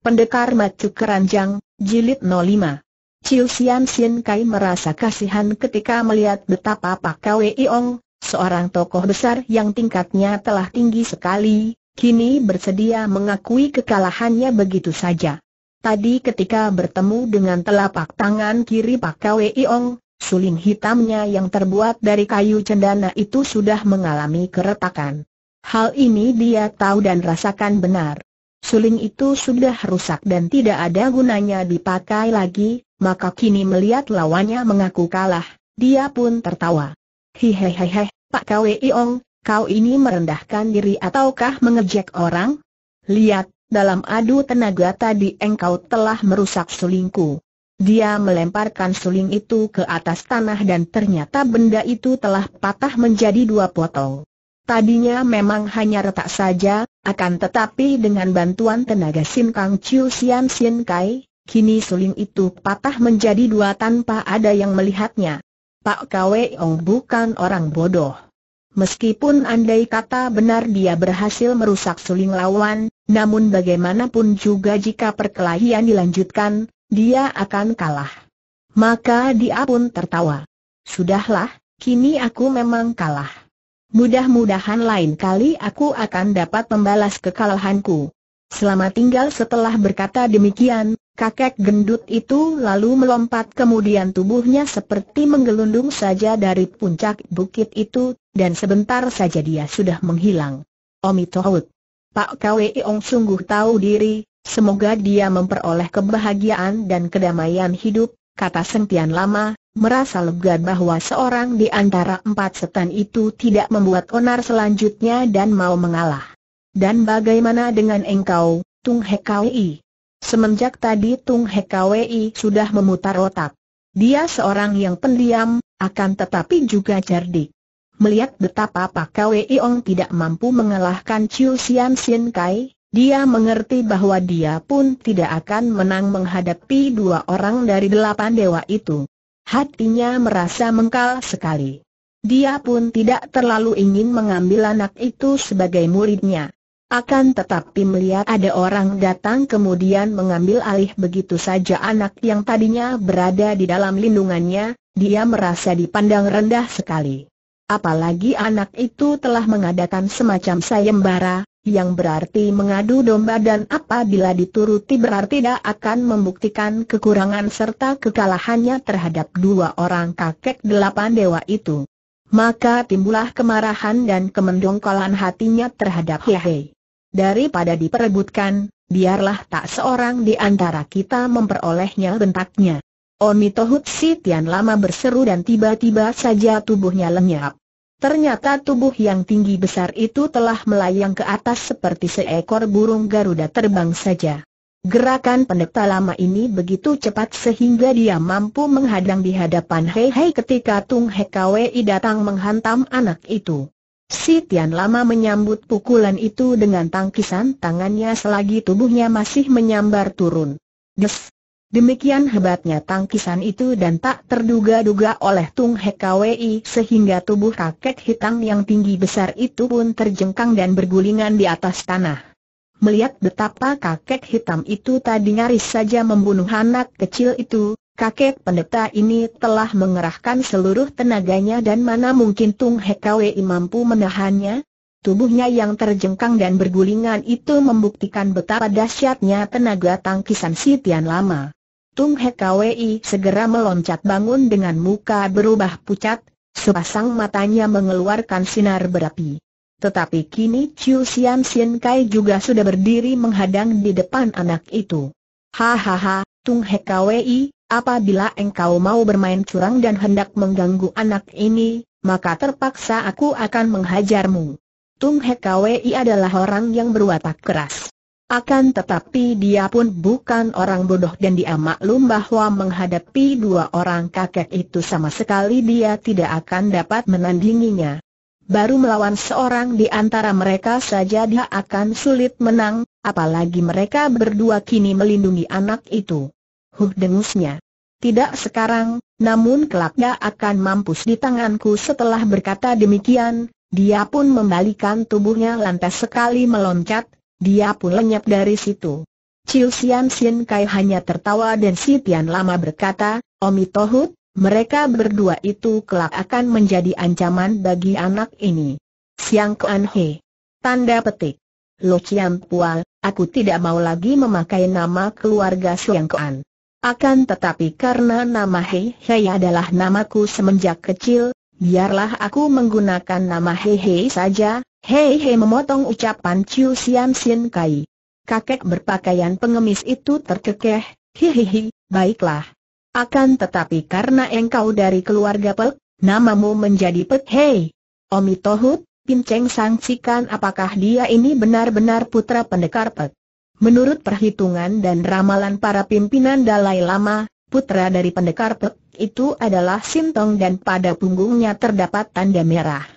Pendekar Macu Keranjang, Jilid 05 Chiu Sian Sin Kai merasa kasihan ketika melihat betapa Pak Kwe Iong, seorang tokoh besar yang tingkatnya telah tinggi sekali, kini bersedia mengakui kekalahannya begitu saja. Tadi ketika bertemu dengan telapak tangan kiri Pak Kwe Iong, suling hitamnya yang terbuat dari kayu cendana itu sudah mengalami keretakan. Hal ini dia tahu dan rasakan benar. Suling itu sudah rusak dan tidak ada gunanya dipakai lagi, maka kini melihat lawannya mengaku kalah, dia pun tertawa. Hihehehe, Pak Kwei Ong, kau ini merendahkan diri ataukah mengejek orang? Lihat, dalam adu tenaga tadi engkau telah merusak sulingku. Dia melemparkan suling itu ke atas tanah dan ternyata benda itu telah patah menjadi dua potong. Tadinya memang hanya retak saja, akan tetapi dengan bantuan tenaga Sim Kang Chiu Sian Sin Kai, kini suling itu patah menjadi dua tanpa ada yang melihatnya. Pak Kwe Ong bukan orang bodoh. Meskipun andai kata benar dia berhasil merusak suling lawan, namun bagaimanapun juga jika perkelahian dilanjutkan, dia akan kalah. Maka dia pun tertawa. Sudahlah, kini aku memang kalah. Mudah-mudahan lain kali aku akan dapat membalas kekalahanku. Selama tinggal setelah berkata demikian, kakek gendut itu lalu melompat kemudian tubuhnya seperti menggelundung saja dari puncak bukit itu, dan sebentar saja dia sudah menghilang. Omi Tohut. Pak Kwee Ong sungguh tahu diri, semoga dia memperoleh kebahagiaan dan kedamaian hidup, kata Sentian Lama, merasa lega bahwa seorang di antara empat setan itu tidak membuat onar selanjutnya dan mau mengalah. Dan bagaimana dengan engkau, Tung Hekawi? Semenjak tadi Tung Hekawi e sudah memutar otak. Dia seorang yang pendiam, akan tetapi juga cerdik. Melihat betapa Pak KWI e Ong tidak mampu mengalahkan Chiu Sian Sin Kai, dia mengerti bahwa dia pun tidak akan menang menghadapi dua orang dari delapan dewa itu. Hatinya merasa mengkal sekali. Dia pun tidak terlalu ingin mengambil anak itu sebagai muridnya. Akan tetapi melihat ada orang datang kemudian mengambil alih begitu saja anak yang tadinya berada di dalam lindungannya, dia merasa dipandang rendah sekali. Apalagi anak itu telah mengadakan semacam sayembara, yang berarti mengadu domba dan apabila dituruti berarti dia akan membuktikan kekurangan serta kekalahannya terhadap dua orang kakek delapan dewa itu. Maka timbullah kemarahan dan kemendongkolan hatinya terhadap Hehe. Daripada diperebutkan, biarlah tak seorang di antara kita memperolehnya bentaknya. Oni Sitian Tian lama berseru dan tiba-tiba saja tubuhnya lenyap. Ternyata tubuh yang tinggi besar itu telah melayang ke atas seperti seekor burung Garuda terbang saja. Gerakan pendeta lama ini begitu cepat sehingga dia mampu menghadang di hadapan Hei Hei ketika Tung Kwei datang menghantam anak itu. Si Tian Lama menyambut pukulan itu dengan tangkisan tangannya selagi tubuhnya masih menyambar turun. Des! Demikian hebatnya tangkisan itu dan tak terduga-duga oleh Tung Hekawi sehingga tubuh kakek hitam yang tinggi besar itu pun terjengkang dan bergulingan di atas tanah. Melihat betapa kakek hitam itu tadi nyaris saja membunuh anak kecil itu, kakek pendeta ini telah mengerahkan seluruh tenaganya dan mana mungkin Tung Hekawi mampu menahannya? Tubuhnya yang terjengkang dan bergulingan itu membuktikan betapa dahsyatnya tenaga tangkisan si Tian Lama. Tung Hekwi segera meloncat bangun dengan muka berubah pucat, sepasang matanya mengeluarkan sinar berapi. Tetapi kini Chiu Sian Sien Kai juga sudah berdiri menghadang di depan anak itu. Hahaha, Tung Hekwi, apabila engkau mau bermain curang dan hendak mengganggu anak ini, maka terpaksa aku akan menghajarmu. Tung Hekwi adalah orang yang berwatak keras. Akan tetapi dia pun bukan orang bodoh dan dia maklum bahwa menghadapi dua orang kakek itu sama sekali dia tidak akan dapat menandinginya. Baru melawan seorang di antara mereka saja dia akan sulit menang, apalagi mereka berdua kini melindungi anak itu. Huh dengusnya. Tidak sekarang, namun kelak dia akan mampus di tanganku setelah berkata demikian, dia pun membalikan tubuhnya lantas sekali meloncat, dia pun lenyap dari situ. Chiu Sian Sian Kai hanya tertawa dan si Tian Lama berkata, Omi Tohut, mereka berdua itu kelak akan menjadi ancaman bagi anak ini. Siang Kuan He. Tanda petik. Lo Chiam Pual, aku tidak mau lagi memakai nama keluarga Siang Kuan. Akan tetapi karena nama He He adalah namaku semenjak kecil, biarlah aku menggunakan nama He He saja, Hei hei memotong ucapan Chiu Siam Sin Kai. Kakek berpakaian pengemis itu terkekeh, hihihi, baiklah. Akan tetapi karena engkau dari keluarga Pek, namamu menjadi Pek Hei. Omi Tohut, Pinceng sangsikan apakah dia ini benar-benar putra pendekar Pek. Menurut perhitungan dan ramalan para pimpinan Dalai Lama, putra dari pendekar Pek itu adalah Sintong dan pada punggungnya terdapat tanda merah.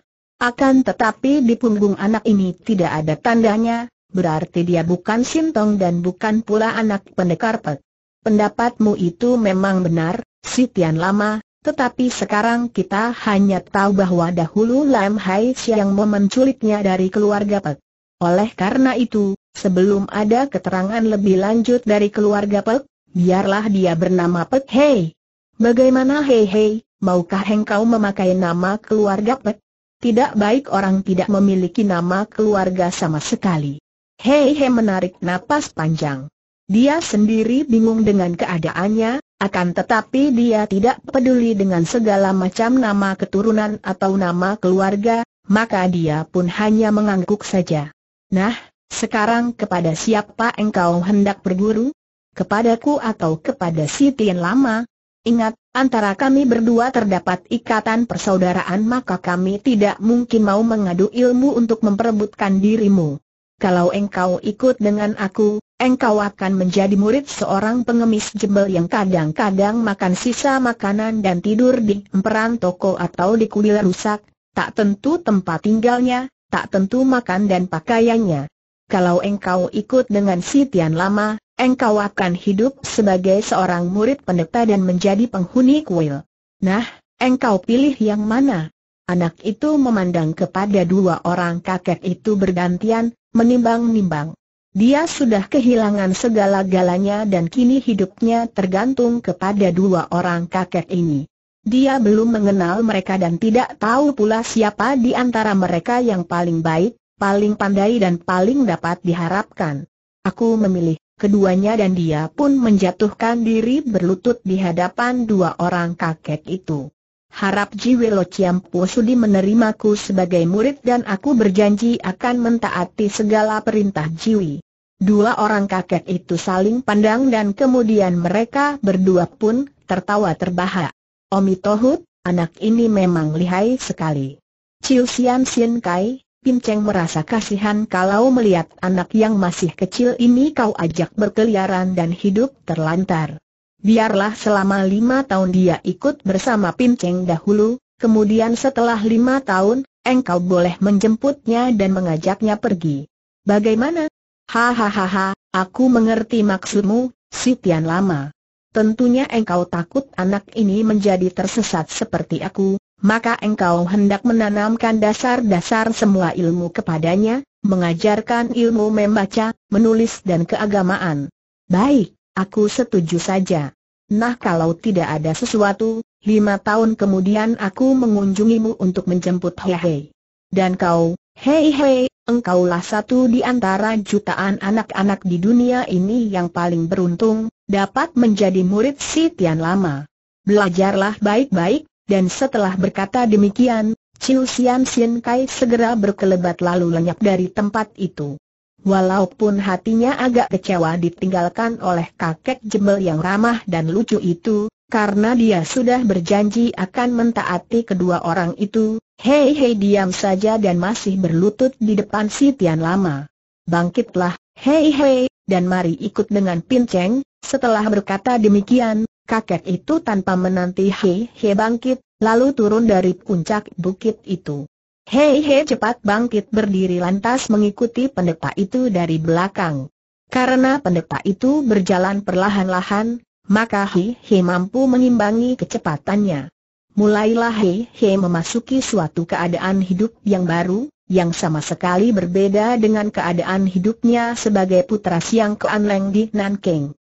Akan tetapi di punggung anak ini tidak ada tandanya, berarti dia bukan Sintong dan bukan pula anak pendekar Pek. Pendapatmu itu memang benar, si Tian Lama, tetapi sekarang kita hanya tahu bahwa dahulu Lam Hai Siang memenculiknya dari keluarga Pek. Oleh karena itu, sebelum ada keterangan lebih lanjut dari keluarga Pek, biarlah dia bernama Pek Hei. Bagaimana Hei Hei, maukah engkau memakai nama keluarga Pek? Tidak baik orang tidak memiliki nama keluarga sama sekali. Hei Hei menarik napas panjang. Dia sendiri bingung dengan keadaannya, akan tetapi dia tidak peduli dengan segala macam nama keturunan atau nama keluarga, maka dia pun hanya mengangguk saja. Nah, sekarang kepada siapa engkau hendak berguru? Kepadaku atau kepada si Tien Lama? Ingat, antara kami berdua terdapat ikatan persaudaraan maka kami tidak mungkin mau mengadu ilmu untuk memperebutkan dirimu. Kalau engkau ikut dengan aku, engkau akan menjadi murid seorang pengemis jebel yang kadang-kadang makan sisa makanan dan tidur di emperan toko atau di kuil rusak, tak tentu tempat tinggalnya, tak tentu makan dan pakaiannya. Kalau engkau ikut dengan si Tian Lama, engkau akan hidup sebagai seorang murid pendeta dan menjadi penghuni kuil. Nah, engkau pilih yang mana? Anak itu memandang kepada dua orang kakek itu bergantian, menimbang-nimbang. Dia sudah kehilangan segala-galanya dan kini hidupnya tergantung kepada dua orang kakek ini. Dia belum mengenal mereka dan tidak tahu pula siapa di antara mereka yang paling baik, paling pandai dan paling dapat diharapkan. Aku memilih keduanya dan dia pun menjatuhkan diri berlutut di hadapan dua orang kakek itu. Harap Jiwilo Ciampu Sudi menerimaku sebagai murid dan aku berjanji akan mentaati segala perintah Jiwi. Dua orang kakek itu saling pandang dan kemudian mereka berdua pun tertawa terbahak. Omi Tohut, anak ini memang lihai sekali. Ciu Sian Sin Kai, Pinceng merasa kasihan kalau melihat anak yang masih kecil ini kau ajak berkeliaran dan hidup terlantar. Biarlah selama lima tahun dia ikut bersama Pinceng dahulu, kemudian setelah lima tahun, engkau boleh menjemputnya dan mengajaknya pergi. Bagaimana? Hahaha, aku mengerti maksudmu, si Tian Lama. Tentunya engkau takut anak ini menjadi tersesat seperti aku, maka engkau hendak menanamkan dasar-dasar semua ilmu kepadanya, mengajarkan ilmu membaca, menulis dan keagamaan. Baik, aku setuju saja. Nah kalau tidak ada sesuatu, lima tahun kemudian aku mengunjungimu untuk menjemput Hei Hei. Dan kau, Hei Hei, engkaulah satu di antara jutaan anak-anak di dunia ini yang paling beruntung, dapat menjadi murid si Tian Lama. Belajarlah baik-baik, dan setelah berkata demikian, Chiu Sian Sin Kai segera berkelebat lalu lenyap dari tempat itu. Walaupun hatinya agak kecewa ditinggalkan oleh kakek jembel yang ramah dan lucu itu, karena dia sudah berjanji akan mentaati kedua orang itu, hei hei diam saja dan masih berlutut di depan si Tian Lama. Bangkitlah, hei hei, dan mari ikut dengan pinceng, setelah berkata demikian, kakek itu tanpa menanti Hei He bangkit, lalu turun dari puncak bukit itu. Hei He cepat bangkit berdiri lantas mengikuti pendeta itu dari belakang. Karena pendeta itu berjalan perlahan-lahan, maka Hei He mampu mengimbangi kecepatannya. Mulailah Hei He memasuki suatu keadaan hidup yang baru, yang sama sekali berbeda dengan keadaan hidupnya sebagai putra Siang Leng di Nanking.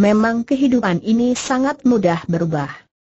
Memang kehidupan ini sangat mudah berubah.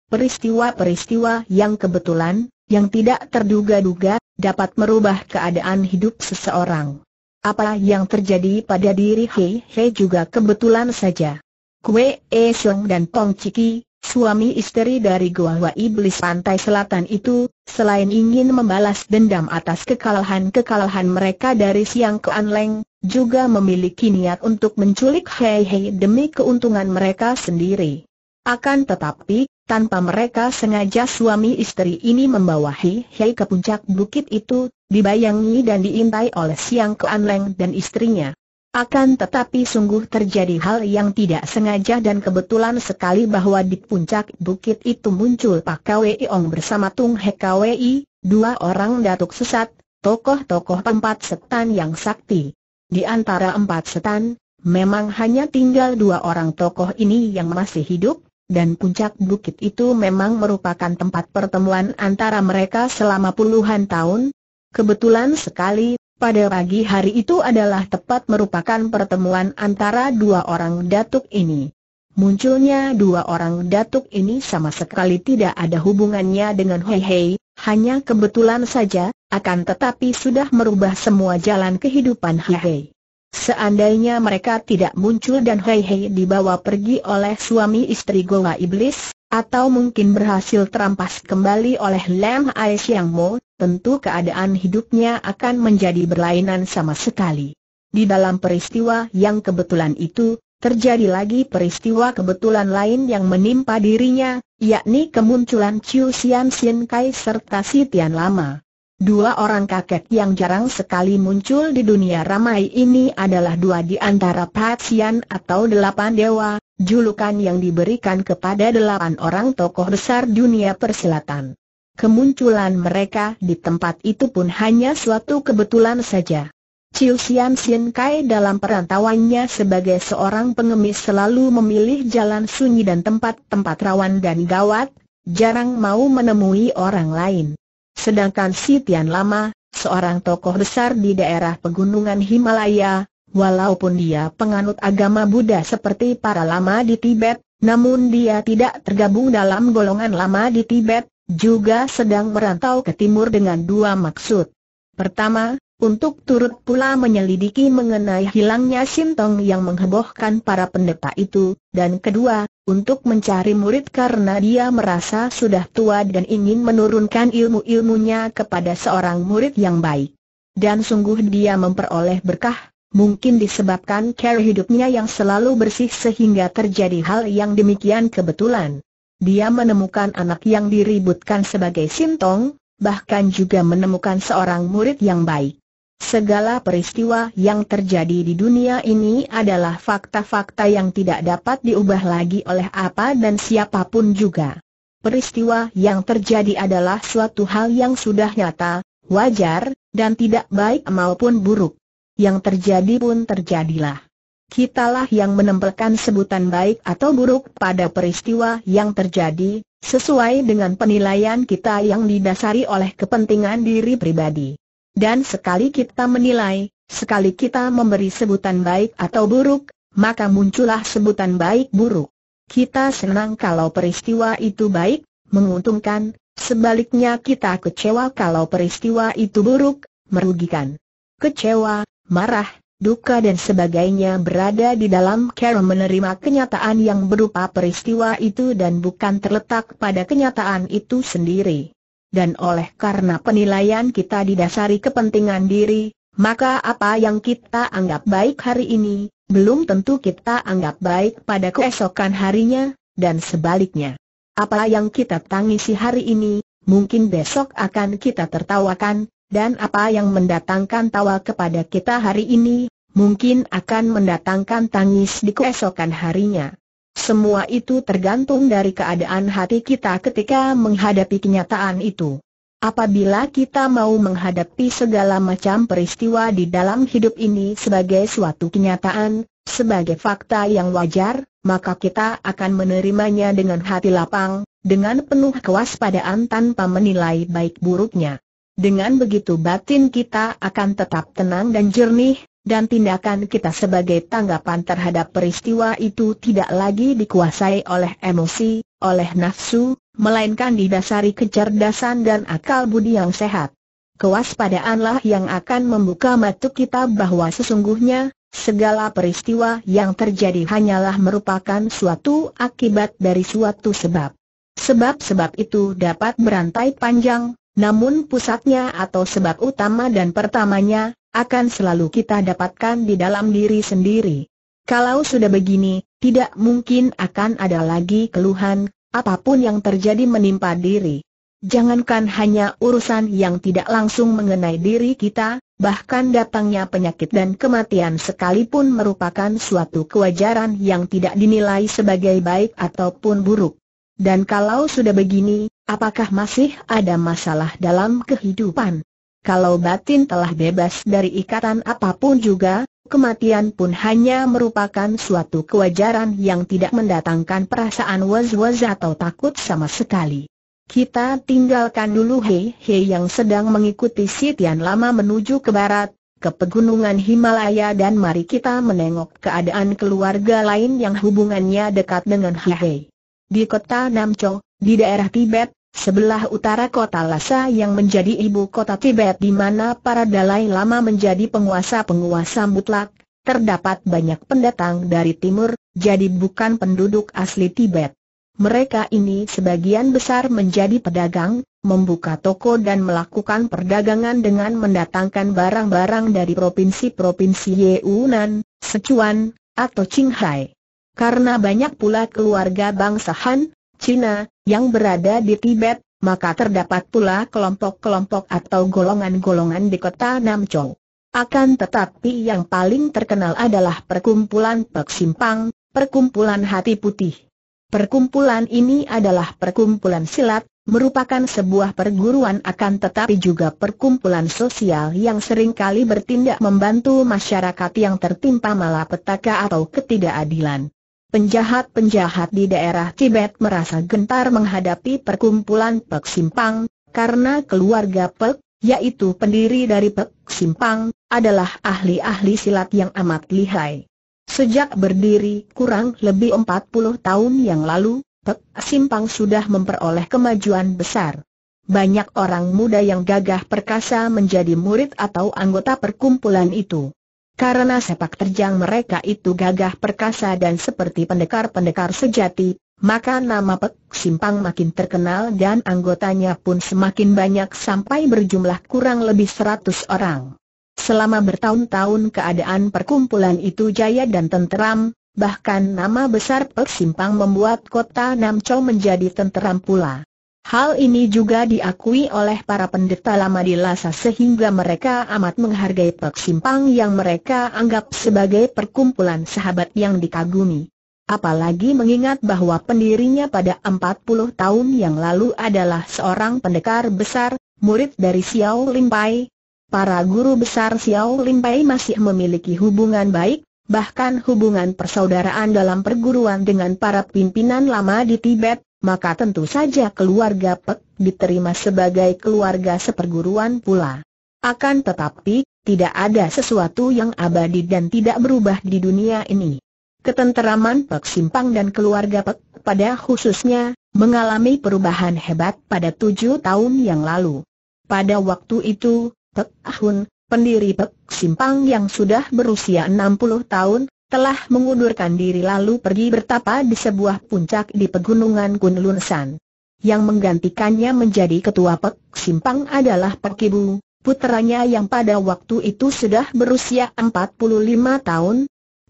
Peristiwa-peristiwa yang kebetulan, yang tidak terduga-duga, dapat merubah keadaan hidup seseorang. Apa yang terjadi pada diri Hei Hei juga kebetulan saja. Kue E Song dan Tong Chiki, suami istri dari Goa Iblis Pantai Selatan itu, selain ingin membalas dendam atas kekalahan-kekalahan mereka dari Siang ke leng juga memiliki niat untuk menculik Hei Hei demi keuntungan mereka sendiri. Akan tetapi, tanpa mereka sengaja suami istri ini membawa Hei Hei ke puncak bukit itu, dibayangi dan diintai oleh Siang Kuan Leng dan istrinya. Akan tetapi sungguh terjadi hal yang tidak sengaja dan kebetulan sekali bahwa di puncak bukit itu muncul Pak Kwei Ong bersama Tung He Kwei, dua orang datuk sesat, tokoh-tokoh tempat setan yang sakti. Di antara empat setan, memang hanya tinggal dua orang tokoh ini yang masih hidup, dan puncak bukit itu memang merupakan tempat pertemuan antara mereka selama puluhan tahun. Kebetulan sekali, pada pagi hari itu adalah tepat merupakan pertemuan antara dua orang datuk ini. Munculnya dua orang datuk ini sama sekali tidak ada hubungannya dengan Hei Hei, hanya kebetulan saja, akan tetapi sudah merubah semua jalan kehidupan Hei Hei. Seandainya mereka tidak muncul dan Hei Hei dibawa pergi oleh suami istri Goa Iblis, atau mungkin berhasil terampas kembali oleh Lam Ai Siang Mo, tentu keadaan hidupnya akan menjadi berlainan sama sekali. Di dalam peristiwa yang kebetulan itu, terjadi lagi peristiwa kebetulan lain yang menimpa dirinya, yakni kemunculan Chiu Sian Sien Kai serta Si Tian Lama. Dua orang kakek yang jarang sekali muncul di dunia ramai ini adalah dua di antara Patsian atau Delapan Dewa, julukan yang diberikan kepada delapan orang tokoh besar dunia persilatan. Kemunculan mereka di tempat itu pun hanya suatu kebetulan saja. Chiu Xian Xin Kai dalam perantauannya sebagai seorang pengemis selalu memilih jalan sunyi dan tempat-tempat rawan dan gawat, jarang mau menemui orang lain. Sedangkan si Tian Lama, seorang tokoh besar di daerah pegunungan Himalaya, walaupun dia penganut agama Buddha seperti para lama di Tibet, namun dia tidak tergabung dalam golongan lama di Tibet, juga sedang merantau ke timur dengan dua maksud. Pertama, untuk turut pula menyelidiki mengenai hilangnya Sintong yang menghebohkan para pendeta itu, dan kedua, untuk mencari murid karena dia merasa sudah tua dan ingin menurunkan ilmu-ilmunya kepada seorang murid yang baik. Dan sungguh dia memperoleh berkah, mungkin disebabkan cara hidupnya yang selalu bersih sehingga terjadi hal yang demikian kebetulan. Dia menemukan anak yang diributkan sebagai Sintong, bahkan juga menemukan seorang murid yang baik. Segala peristiwa yang terjadi di dunia ini adalah fakta-fakta yang tidak dapat diubah lagi oleh apa dan siapapun juga. Peristiwa yang terjadi adalah suatu hal yang sudah nyata, wajar, dan tidak baik maupun buruk. Yang terjadi pun terjadilah. Kitalah yang menempelkan sebutan baik atau buruk pada peristiwa yang terjadi, sesuai dengan penilaian kita yang didasari oleh kepentingan diri pribadi. Dan sekali kita menilai, sekali kita memberi sebutan baik atau buruk, maka muncullah sebutan baik buruk. Kita senang kalau peristiwa itu baik, menguntungkan, sebaliknya kita kecewa kalau peristiwa itu buruk, merugikan. Kecewa, marah, duka dan sebagainya berada di dalam cara menerima kenyataan yang berupa peristiwa itu dan bukan terletak pada kenyataan itu sendiri dan oleh karena penilaian kita didasari kepentingan diri, maka apa yang kita anggap baik hari ini, belum tentu kita anggap baik pada keesokan harinya, dan sebaliknya. Apa yang kita tangisi hari ini, mungkin besok akan kita tertawakan, dan apa yang mendatangkan tawa kepada kita hari ini, mungkin akan mendatangkan tangis di keesokan harinya. Semua itu tergantung dari keadaan hati kita ketika menghadapi kenyataan itu. Apabila kita mau menghadapi segala macam peristiwa di dalam hidup ini sebagai suatu kenyataan, sebagai fakta yang wajar, maka kita akan menerimanya dengan hati lapang, dengan penuh kewaspadaan tanpa menilai baik buruknya. Dengan begitu batin kita akan tetap tenang dan jernih, dan tindakan kita sebagai tanggapan terhadap peristiwa itu tidak lagi dikuasai oleh emosi, oleh nafsu, melainkan didasari kecerdasan dan akal budi yang sehat. Kewaspadaanlah yang akan membuka mata kita bahwa sesungguhnya, segala peristiwa yang terjadi hanyalah merupakan suatu akibat dari suatu sebab. Sebab-sebab itu dapat berantai panjang, namun pusatnya atau sebab utama dan pertamanya akan selalu kita dapatkan di dalam diri sendiri. Kalau sudah begini, tidak mungkin akan ada lagi keluhan, apapun yang terjadi menimpa diri. Jangankan hanya urusan yang tidak langsung mengenai diri kita, bahkan datangnya penyakit dan kematian sekalipun merupakan suatu kewajaran yang tidak dinilai sebagai baik ataupun buruk. Dan kalau sudah begini, apakah masih ada masalah dalam kehidupan? kalau batin telah bebas dari ikatan apapun juga, kematian pun hanya merupakan suatu kewajaran yang tidak mendatangkan perasaan was-was atau takut sama sekali. Kita tinggalkan dulu Hei Hei yang sedang mengikuti Sitian Lama menuju ke barat, ke pegunungan Himalaya dan mari kita menengok keadaan keluarga lain yang hubungannya dekat dengan Hei Hei. Di kota Namcho, di daerah Tibet, Sebelah utara kota Lhasa yang menjadi ibu kota Tibet di mana para Dalai Lama menjadi penguasa-penguasa mutlak, terdapat banyak pendatang dari timur, jadi bukan penduduk asli Tibet. Mereka ini sebagian besar menjadi pedagang, membuka toko dan melakukan perdagangan dengan mendatangkan barang-barang dari provinsi-provinsi Yunnan, Sichuan, atau Qinghai. Karena banyak pula keluarga bangsa Han, Cina, yang berada di Tibet, maka terdapat pula kelompok-kelompok atau golongan-golongan di kota Namchow. Akan tetapi yang paling terkenal adalah perkumpulan Pek Simpang, perkumpulan hati putih. Perkumpulan ini adalah perkumpulan silat, merupakan sebuah perguruan akan tetapi juga perkumpulan sosial yang seringkali bertindak membantu masyarakat yang tertimpa malapetaka atau ketidakadilan. Penjahat-penjahat di daerah Tibet merasa gentar menghadapi perkumpulan Pek Simpang, karena keluarga Pek, yaitu pendiri dari Pek Simpang, adalah ahli-ahli silat yang amat lihai. Sejak berdiri kurang lebih 40 tahun yang lalu, Pek Simpang sudah memperoleh kemajuan besar. Banyak orang muda yang gagah perkasa menjadi murid atau anggota perkumpulan itu. Karena sepak terjang mereka itu gagah perkasa dan seperti pendekar-pendekar sejati, maka nama Pek Simpang makin terkenal dan anggotanya pun semakin banyak sampai berjumlah kurang lebih seratus orang. Selama bertahun-tahun keadaan perkumpulan itu jaya dan tenteram, bahkan nama besar Pek Simpang membuat kota Namco menjadi tenteram pula. Hal ini juga diakui oleh para pendeta lama di Lhasa sehingga mereka amat menghargai Pek Simpang yang mereka anggap sebagai perkumpulan sahabat yang dikagumi. Apalagi mengingat bahwa pendirinya pada 40 tahun yang lalu adalah seorang pendekar besar, murid dari Xiao Limpai. Para guru besar Xiao Limpai masih memiliki hubungan baik, bahkan hubungan persaudaraan dalam perguruan dengan para pimpinan lama di Tibet, maka tentu saja keluarga Pek diterima sebagai keluarga seperguruan pula. Akan tetapi, tidak ada sesuatu yang abadi dan tidak berubah di dunia ini. Ketenteraman Pek Simpang dan keluarga Pek, pada khususnya, mengalami perubahan hebat pada tujuh tahun yang lalu. Pada waktu itu, Pek Ahun, pendiri Pek Simpang yang sudah berusia enam puluh tahun, telah mengundurkan diri lalu pergi bertapa di sebuah puncak di pegunungan Kunlun San. Yang menggantikannya menjadi ketua Pek Simpang adalah Pek Ibu, putranya yang pada waktu itu sudah berusia 45 tahun.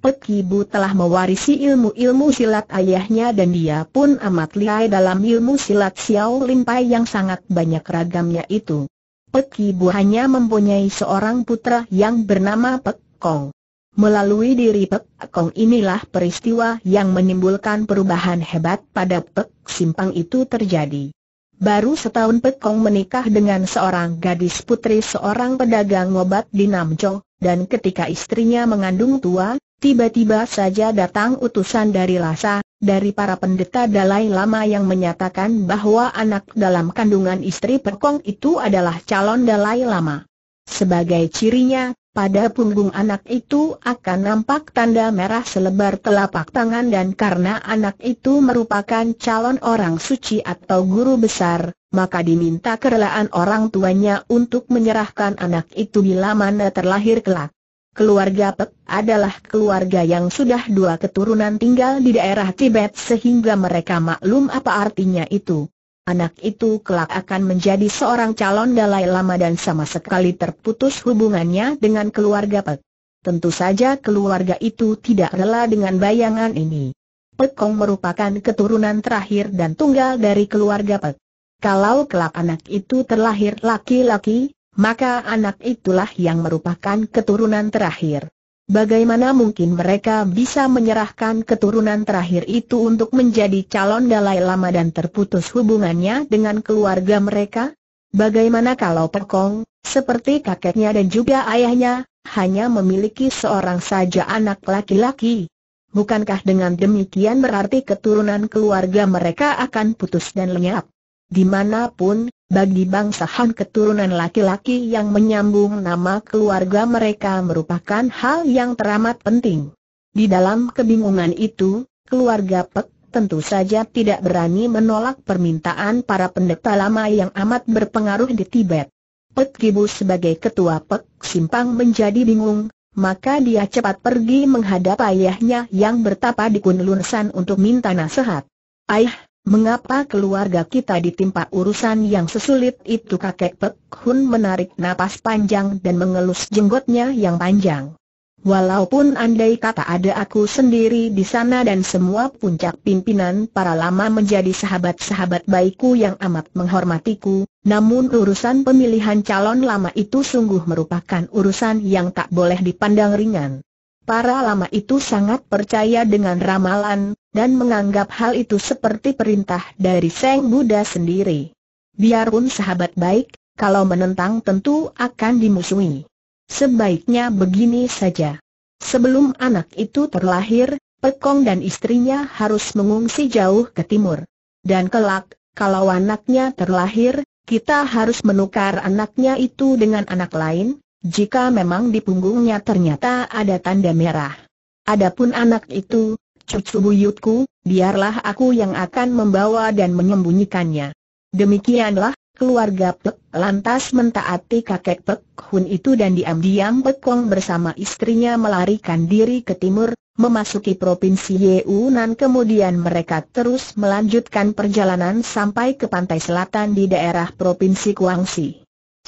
Pek Ibu telah mewarisi ilmu-ilmu silat ayahnya dan dia pun amat lihai dalam ilmu silat Xiao Limpai yang sangat banyak ragamnya itu. Pek Ibu hanya mempunyai seorang putra yang bernama Pek Kong. Melalui diri Pek Kong inilah peristiwa yang menimbulkan perubahan hebat pada Pek Simpang itu terjadi. Baru setahun Pek Kong menikah dengan seorang gadis putri seorang pedagang obat di Namjo, dan ketika istrinya mengandung tua, tiba-tiba saja datang utusan dari Lhasa, dari para pendeta Dalai Lama yang menyatakan bahwa anak dalam kandungan istri Pek Kong itu adalah calon Dalai Lama. Sebagai cirinya, pada punggung anak itu akan nampak tanda merah selebar telapak tangan dan karena anak itu merupakan calon orang suci atau guru besar, maka diminta kerelaan orang tuanya untuk menyerahkan anak itu bila mana terlahir kelak. Keluarga Pek adalah keluarga yang sudah dua keturunan tinggal di daerah Tibet sehingga mereka maklum apa artinya itu anak itu kelak akan menjadi seorang calon Dalai Lama dan sama sekali terputus hubungannya dengan keluarga Pek. Tentu saja keluarga itu tidak rela dengan bayangan ini. Pek Kong merupakan keturunan terakhir dan tunggal dari keluarga Pek. Kalau kelak anak itu terlahir laki-laki, maka anak itulah yang merupakan keturunan terakhir. Bagaimana mungkin mereka bisa menyerahkan keturunan terakhir itu untuk menjadi calon Dalai Lama dan terputus hubungannya dengan keluarga mereka? Bagaimana kalau Pekong, seperti kakeknya dan juga ayahnya, hanya memiliki seorang saja anak laki-laki? Bukankah dengan demikian berarti keturunan keluarga mereka akan putus dan lenyap? Dimanapun, bagi bangsa Han keturunan laki-laki yang menyambung nama keluarga mereka merupakan hal yang teramat penting. Di dalam kebingungan itu, keluarga Pek tentu saja tidak berani menolak permintaan para pendeta lama yang amat berpengaruh di Tibet. Pek Kibu sebagai ketua Pek Simpang menjadi bingung, maka dia cepat pergi menghadap ayahnya yang bertapa di San untuk minta nasihat. Ayah, Mengapa keluarga kita ditimpa urusan yang sesulit itu kakek Pek Hun menarik napas panjang dan mengelus jenggotnya yang panjang. Walaupun andai kata ada aku sendiri di sana dan semua puncak pimpinan para lama menjadi sahabat-sahabat baikku yang amat menghormatiku, namun urusan pemilihan calon lama itu sungguh merupakan urusan yang tak boleh dipandang ringan. Para lama itu sangat percaya dengan ramalan, dan menganggap hal itu seperti perintah dari Seng Buddha sendiri. Biarpun sahabat baik, kalau menentang tentu akan dimusuhi. Sebaiknya begini saja. Sebelum anak itu terlahir, Pekong dan istrinya harus mengungsi jauh ke timur. Dan kelak, kalau anaknya terlahir, kita harus menukar anaknya itu dengan anak lain, jika memang di punggungnya ternyata ada tanda merah. Adapun anak itu, cucu buyutku, biarlah aku yang akan membawa dan menyembunyikannya. Demikianlah, keluarga Pek lantas mentaati kakek Pek Hun itu dan diam-diam Pek Kong bersama istrinya melarikan diri ke timur, memasuki provinsi Yeunan kemudian mereka terus melanjutkan perjalanan sampai ke pantai selatan di daerah provinsi Guangxi.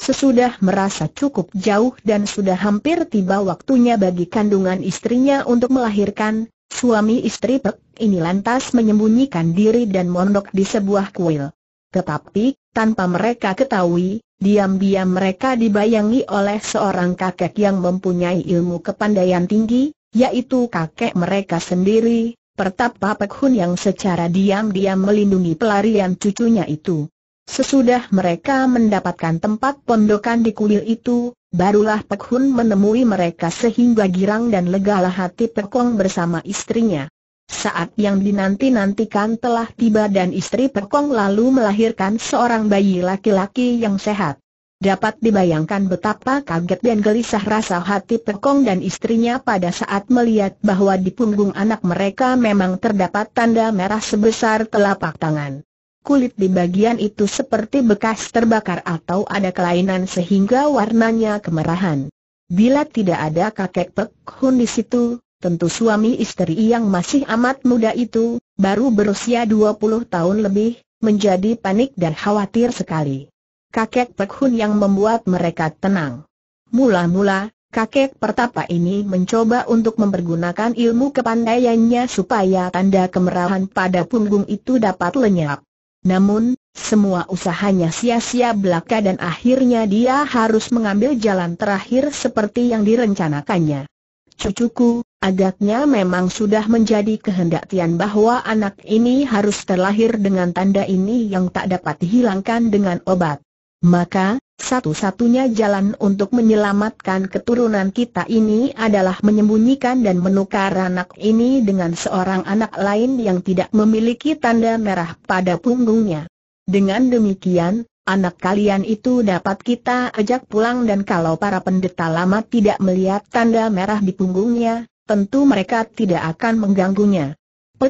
Sesudah merasa cukup jauh dan sudah hampir tiba waktunya bagi kandungan istrinya untuk melahirkan, suami istri Pek ini lantas menyembunyikan diri dan mondok di sebuah kuil. Tetapi, tanpa mereka ketahui, diam-diam mereka dibayangi oleh seorang kakek yang mempunyai ilmu kepandaian tinggi, yaitu kakek mereka sendiri, Pertapa Pek Hun yang secara diam-diam melindungi pelarian cucunya itu. Sesudah mereka mendapatkan tempat pondokan di kuil itu, barulah Pek Hun menemui mereka sehingga girang dan legalah hati Pek Kong bersama istrinya. Saat yang dinanti-nantikan telah tiba dan istri Pek Kong lalu melahirkan seorang bayi laki-laki yang sehat. Dapat dibayangkan betapa kaget dan gelisah rasa hati Pekong dan istrinya pada saat melihat bahwa di punggung anak mereka memang terdapat tanda merah sebesar telapak tangan kulit di bagian itu seperti bekas terbakar atau ada kelainan sehingga warnanya kemerahan. Bila tidak ada kakek Pek Hun di situ, tentu suami istri yang masih amat muda itu, baru berusia 20 tahun lebih, menjadi panik dan khawatir sekali. Kakek Pek Hun yang membuat mereka tenang. Mula-mula, kakek pertapa ini mencoba untuk mempergunakan ilmu kepandaiannya supaya tanda kemerahan pada punggung itu dapat lenyap. Namun, semua usahanya sia-sia belaka dan akhirnya dia harus mengambil jalan terakhir seperti yang direncanakannya. Cucuku, agaknya memang sudah menjadi kehendak Tian bahwa anak ini harus terlahir dengan tanda ini yang tak dapat dihilangkan dengan obat. Maka, satu-satunya jalan untuk menyelamatkan keturunan kita ini adalah menyembunyikan dan menukar anak ini dengan seorang anak lain yang tidak memiliki tanda merah pada punggungnya. Dengan demikian, anak kalian itu dapat kita ajak pulang dan kalau para pendeta lama tidak melihat tanda merah di punggungnya, tentu mereka tidak akan mengganggunya.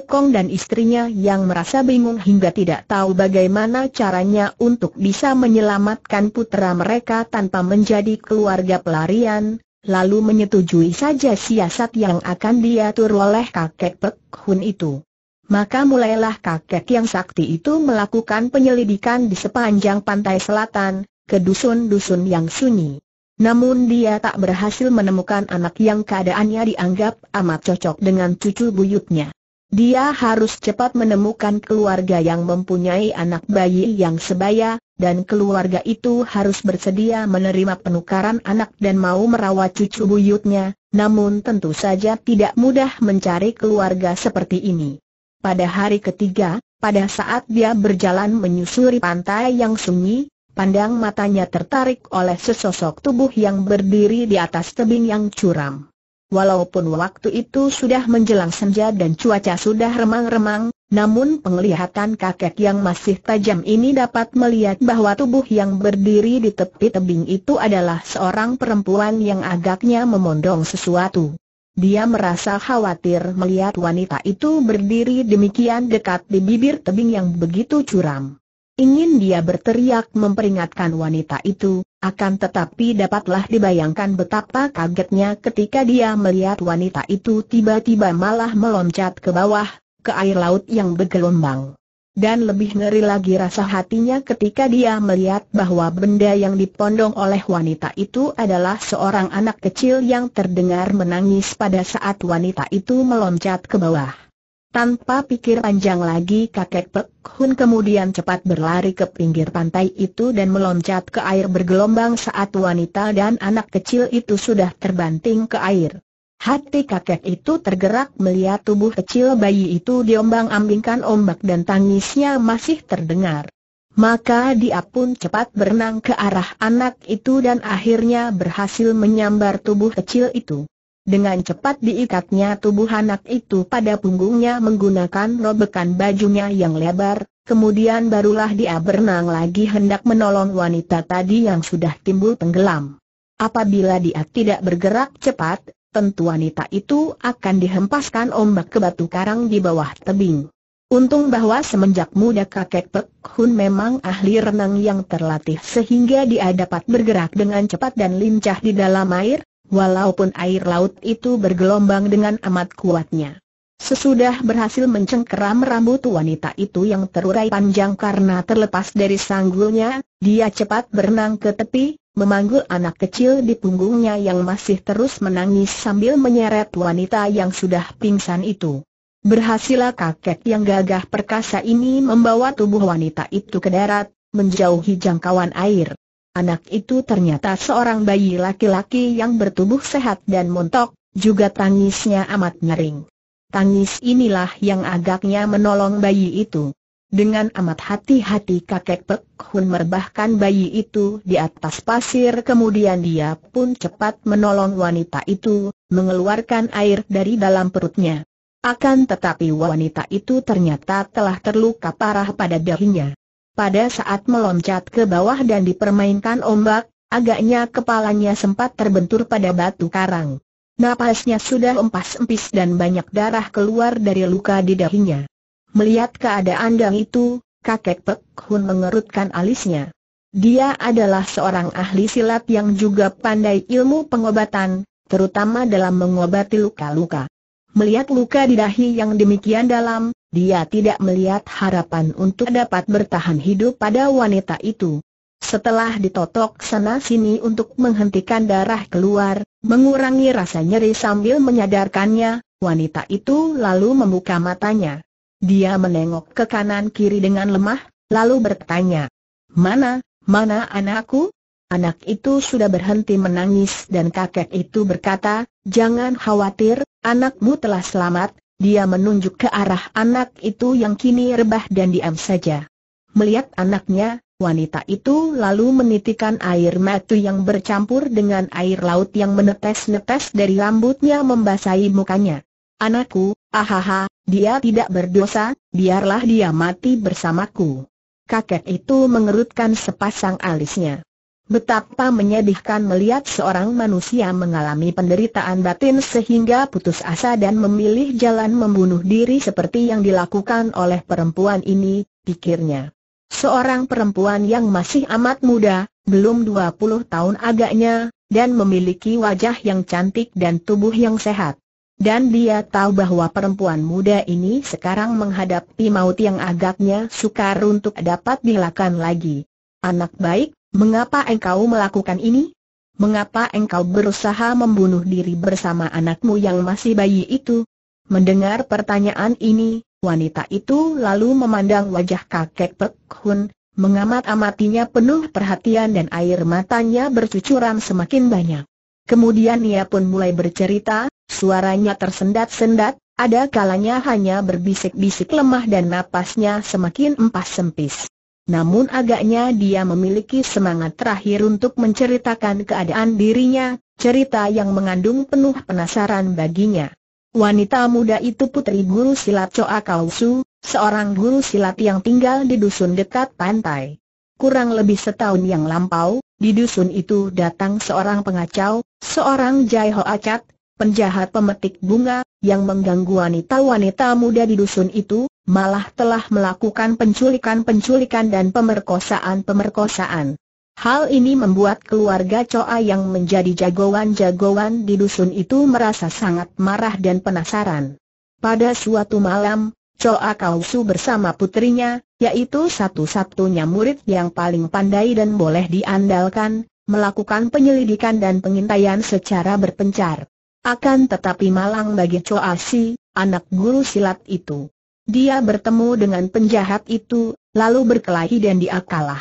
Kong dan istrinya yang merasa bingung hingga tidak tahu bagaimana caranya untuk bisa menyelamatkan putera mereka tanpa menjadi keluarga pelarian, lalu menyetujui saja siasat yang akan diatur oleh kakek Pek Hun itu. Maka mulailah kakek yang sakti itu melakukan penyelidikan di sepanjang pantai selatan, ke dusun-dusun yang sunyi. Namun dia tak berhasil menemukan anak yang keadaannya dianggap amat cocok dengan cucu buyutnya. Dia harus cepat menemukan keluarga yang mempunyai anak bayi yang sebaya, dan keluarga itu harus bersedia menerima penukaran anak dan mau merawat cucu buyutnya, namun tentu saja tidak mudah mencari keluarga seperti ini. Pada hari ketiga, pada saat dia berjalan menyusuri pantai yang sunyi, pandang matanya tertarik oleh sesosok tubuh yang berdiri di atas tebing yang curam. Walaupun waktu itu sudah menjelang senja dan cuaca sudah remang-remang, namun penglihatan kakek yang masih tajam ini dapat melihat bahwa tubuh yang berdiri di tepi tebing itu adalah seorang perempuan yang agaknya memondong sesuatu. Dia merasa khawatir melihat wanita itu berdiri demikian dekat di bibir tebing yang begitu curam. Ingin dia berteriak memperingatkan wanita itu, akan tetapi dapatlah dibayangkan betapa kagetnya ketika dia melihat wanita itu tiba-tiba malah meloncat ke bawah, ke air laut yang bergelombang. Dan lebih ngeri lagi rasa hatinya ketika dia melihat bahwa benda yang dipondong oleh wanita itu adalah seorang anak kecil yang terdengar menangis pada saat wanita itu meloncat ke bawah. Tanpa pikir panjang lagi kakek Pek Hun kemudian cepat berlari ke pinggir pantai itu dan meloncat ke air bergelombang saat wanita dan anak kecil itu sudah terbanting ke air. Hati kakek itu tergerak melihat tubuh kecil bayi itu diombang-ambingkan ombak dan tangisnya masih terdengar. Maka dia pun cepat berenang ke arah anak itu dan akhirnya berhasil menyambar tubuh kecil itu. Dengan cepat diikatnya tubuh anak itu pada punggungnya menggunakan robekan bajunya yang lebar, kemudian barulah dia berenang lagi hendak menolong wanita tadi yang sudah timbul tenggelam. Apabila dia tidak bergerak cepat, tentu wanita itu akan dihempaskan ombak ke batu karang di bawah tebing. Untung bahwa semenjak muda kakek Pek Hun memang ahli renang yang terlatih sehingga dia dapat bergerak dengan cepat dan lincah di dalam air, walaupun air laut itu bergelombang dengan amat kuatnya. Sesudah berhasil mencengkeram rambut wanita itu yang terurai panjang karena terlepas dari sanggulnya, dia cepat berenang ke tepi, memanggul anak kecil di punggungnya yang masih terus menangis sambil menyeret wanita yang sudah pingsan itu. Berhasilah kakek yang gagah perkasa ini membawa tubuh wanita itu ke darat, menjauhi jangkauan air. Anak itu ternyata seorang bayi laki-laki yang bertubuh sehat dan montok, juga tangisnya amat ngering. Tangis inilah yang agaknya menolong bayi itu. Dengan amat hati-hati kakek Pek Hun merbahkan bayi itu di atas pasir kemudian dia pun cepat menolong wanita itu, mengeluarkan air dari dalam perutnya. Akan tetapi wanita itu ternyata telah terluka parah pada dahinya pada saat meloncat ke bawah dan dipermainkan ombak, agaknya kepalanya sempat terbentur pada batu karang. Napasnya sudah empas-empis dan banyak darah keluar dari luka di dahinya. Melihat keadaan Dang itu, kakek Pek Hun mengerutkan alisnya. Dia adalah seorang ahli silat yang juga pandai ilmu pengobatan, terutama dalam mengobati luka-luka. Melihat luka di dahi yang demikian dalam, dia tidak melihat harapan untuk dapat bertahan hidup pada wanita itu. Setelah ditotok sana-sini untuk menghentikan darah keluar, mengurangi rasa nyeri sambil menyadarkannya, wanita itu lalu membuka matanya. Dia menengok ke kanan-kiri dengan lemah, lalu bertanya, Mana, mana anakku? Anak itu sudah berhenti menangis dan kakek itu berkata, Jangan khawatir, anakmu telah selamat, dia menunjuk ke arah anak itu yang kini rebah dan diam saja. Melihat anaknya, wanita itu lalu menitikan air mata yang bercampur dengan air laut yang menetes-netes dari rambutnya membasahi mukanya. Anakku, ahaha, dia tidak berdosa, biarlah dia mati bersamaku. Kakek itu mengerutkan sepasang alisnya. Betapa menyedihkan melihat seorang manusia mengalami penderitaan batin sehingga putus asa dan memilih jalan membunuh diri seperti yang dilakukan oleh perempuan ini, pikirnya. Seorang perempuan yang masih amat muda, belum 20 tahun agaknya, dan memiliki wajah yang cantik dan tubuh yang sehat. Dan dia tahu bahwa perempuan muda ini sekarang menghadapi maut yang agaknya sukar untuk dapat dilakukan lagi. Anak baik, Mengapa engkau melakukan ini? Mengapa engkau berusaha membunuh diri bersama anakmu yang masih bayi itu? Mendengar pertanyaan ini, wanita itu lalu memandang wajah kakek Pek Hun, mengamat-amatinya penuh perhatian dan air matanya bercucuran semakin banyak. Kemudian ia pun mulai bercerita, suaranya tersendat-sendat, ada kalanya hanya berbisik-bisik lemah dan napasnya semakin empas sempis. Namun agaknya dia memiliki semangat terakhir untuk menceritakan keadaan dirinya, cerita yang mengandung penuh penasaran baginya. Wanita muda itu putri guru silat Choa kausu, seorang guru silat yang tinggal di dusun dekat pantai. Kurang lebih setahun yang lampau, di dusun itu datang seorang pengacau, seorang Jai Ho Acat, penjahat pemetik bunga, yang mengganggu wanita-wanita muda di dusun itu, malah telah melakukan penculikan-penculikan dan pemerkosaan-pemerkosaan. Hal ini membuat keluarga Coa yang menjadi jagoan-jagoan di dusun itu merasa sangat marah dan penasaran. Pada suatu malam, Coa Kausu bersama putrinya, yaitu satu-satunya murid yang paling pandai dan boleh diandalkan, melakukan penyelidikan dan pengintaian secara berpencar. Akan tetapi malang bagi Coa Si, anak guru silat itu. Dia bertemu dengan penjahat itu, lalu berkelahi dan dia kalah.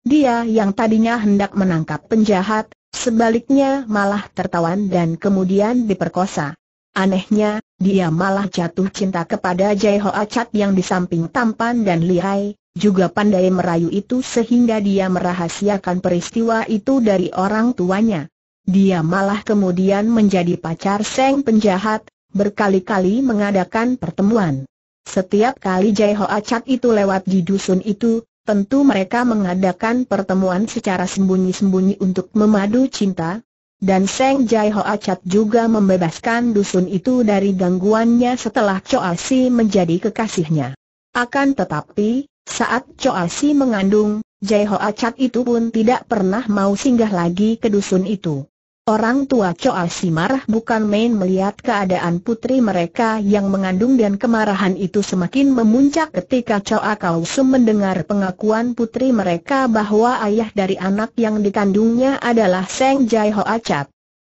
Dia yang tadinya hendak menangkap penjahat, sebaliknya malah tertawan dan kemudian diperkosa. Anehnya, dia malah jatuh cinta kepada Jai Ho Acat yang di samping tampan dan lihai, juga pandai merayu itu sehingga dia merahasiakan peristiwa itu dari orang tuanya. Dia malah kemudian menjadi pacar Seng penjahat, berkali-kali mengadakan pertemuan. Setiap kali Jai Ho Acat itu lewat di dusun itu, tentu mereka mengadakan pertemuan secara sembunyi-sembunyi untuk memadu cinta. Dan Seng Jai Ho Acat juga membebaskan dusun itu dari gangguannya setelah Choa Si menjadi kekasihnya. Akan tetapi, saat Choa Si mengandung, Jai Ho Acat itu pun tidak pernah mau singgah lagi ke dusun itu. Orang tua Choa Si marah bukan main melihat keadaan putri mereka yang mengandung dan kemarahan itu semakin memuncak ketika Choa Kau mendengar pengakuan putri mereka bahwa ayah dari anak yang dikandungnya adalah Seng Jai Ho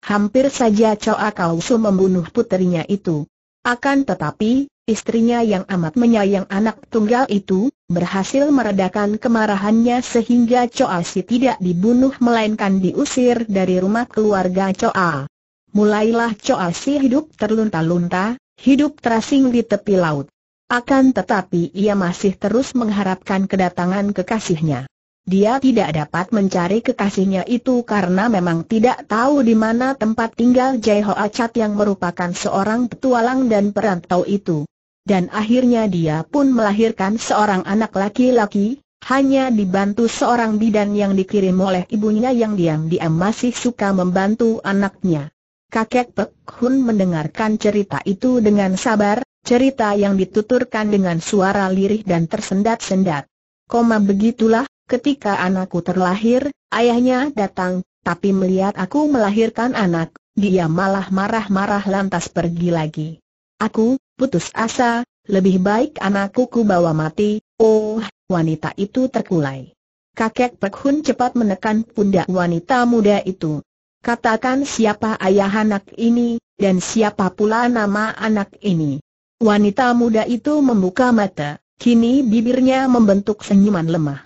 Hampir saja Choa Kau membunuh putrinya itu. Akan tetapi, istrinya yang amat menyayang anak tunggal itu, berhasil meredakan kemarahannya sehingga Choa Si tidak dibunuh melainkan diusir dari rumah keluarga Choa. Mulailah Choa Si hidup terlunta-lunta, hidup terasing di tepi laut. Akan tetapi ia masih terus mengharapkan kedatangan kekasihnya. Dia tidak dapat mencari kekasihnya itu karena memang tidak tahu di mana tempat tinggal Jai Hoa Chat yang merupakan seorang petualang dan perantau itu dan akhirnya dia pun melahirkan seorang anak laki-laki, hanya dibantu seorang bidan yang dikirim oleh ibunya yang diam-diam masih suka membantu anaknya. Kakek Pek Hun mendengarkan cerita itu dengan sabar, cerita yang dituturkan dengan suara lirih dan tersendat-sendat. Koma begitulah, ketika anakku terlahir, ayahnya datang, tapi melihat aku melahirkan anak, dia malah marah-marah lantas pergi lagi. Aku, putus asa, lebih baik anakku ku bawa mati, oh, wanita itu terkulai. Kakek Pek Hun cepat menekan pundak wanita muda itu. Katakan siapa ayah anak ini, dan siapa pula nama anak ini. Wanita muda itu membuka mata, kini bibirnya membentuk senyuman lemah.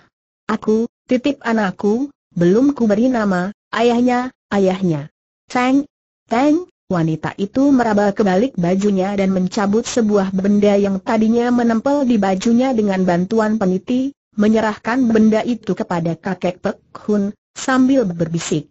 Aku, titip anakku, belum ku beri nama, ayahnya, ayahnya. Teng, Teng, Wanita itu meraba kebalik bajunya dan mencabut sebuah benda yang tadinya menempel di bajunya dengan bantuan peniti, menyerahkan benda itu kepada kakek Pek Hun, sambil berbisik.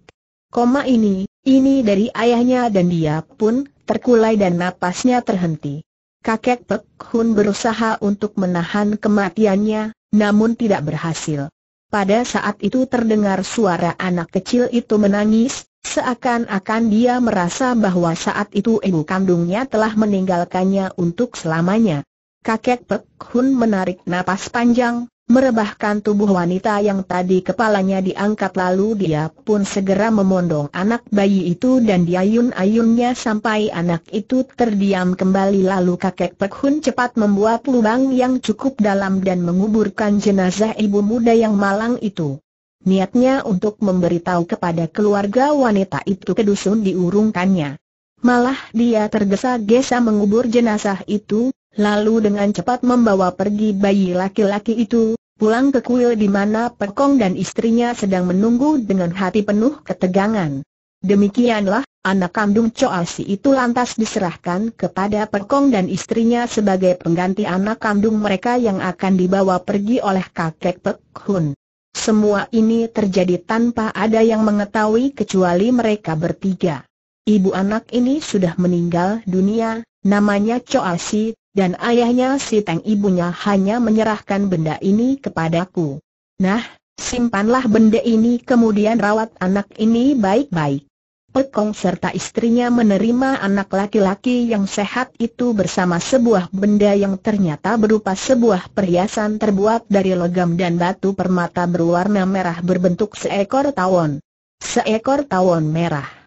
Koma ini, ini dari ayahnya dan dia pun terkulai dan napasnya terhenti. Kakek Pek Hun berusaha untuk menahan kematiannya, namun tidak berhasil. Pada saat itu terdengar suara anak kecil itu menangis, Seakan-akan dia merasa bahwa saat itu ibu kandungnya telah meninggalkannya untuk selamanya. Kakek Pek Hun menarik napas panjang, merebahkan tubuh wanita yang tadi kepalanya diangkat lalu dia pun segera memondong anak bayi itu dan diayun-ayunnya sampai anak itu terdiam kembali lalu kakek Pek Hun cepat membuat lubang yang cukup dalam dan menguburkan jenazah ibu muda yang malang itu niatnya untuk memberitahu kepada keluarga wanita itu ke dusun diurungkannya. Malah dia tergesa-gesa mengubur jenazah itu, lalu dengan cepat membawa pergi bayi laki-laki itu, pulang ke kuil di mana Pekong dan istrinya sedang menunggu dengan hati penuh ketegangan. Demikianlah, anak kandung Choasi itu lantas diserahkan kepada Pekong dan istrinya sebagai pengganti anak kandung mereka yang akan dibawa pergi oleh kakek Pek Hun. Semua ini terjadi tanpa ada yang mengetahui kecuali mereka bertiga. Ibu anak ini sudah meninggal dunia, namanya Choa Si, dan ayahnya si Teng ibunya hanya menyerahkan benda ini kepadaku. Nah, simpanlah benda ini kemudian rawat anak ini baik-baik. Pekong serta istrinya menerima anak laki-laki yang sehat itu bersama sebuah benda yang ternyata berupa sebuah perhiasan terbuat dari logam dan batu permata berwarna merah berbentuk seekor tawon. Seekor tawon merah.